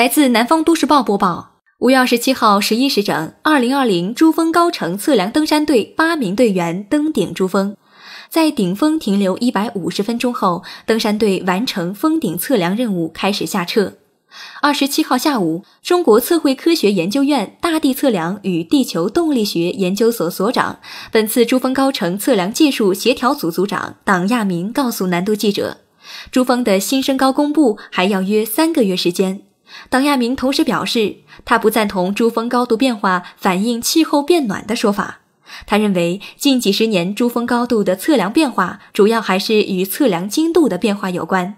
来自南方都市报播报：五月二十七号十一时整，二零二零珠峰高程测量登山队八名队员登顶珠峰，在顶峰停留一百五十分钟后，登山队完成峰顶测量任务，开始下撤。二十七号下午，中国测绘科学研究院大地测量与地球动力学研究所所长、本次珠峰高程测量技术协调组组长党亚明告诉南都记者，珠峰的新身高公布还要约三个月时间。党亚明同时表示，他不赞同珠峰高度变化反映气候变暖的说法。他认为，近几十年珠峰高度的测量变化，主要还是与测量精度的变化有关。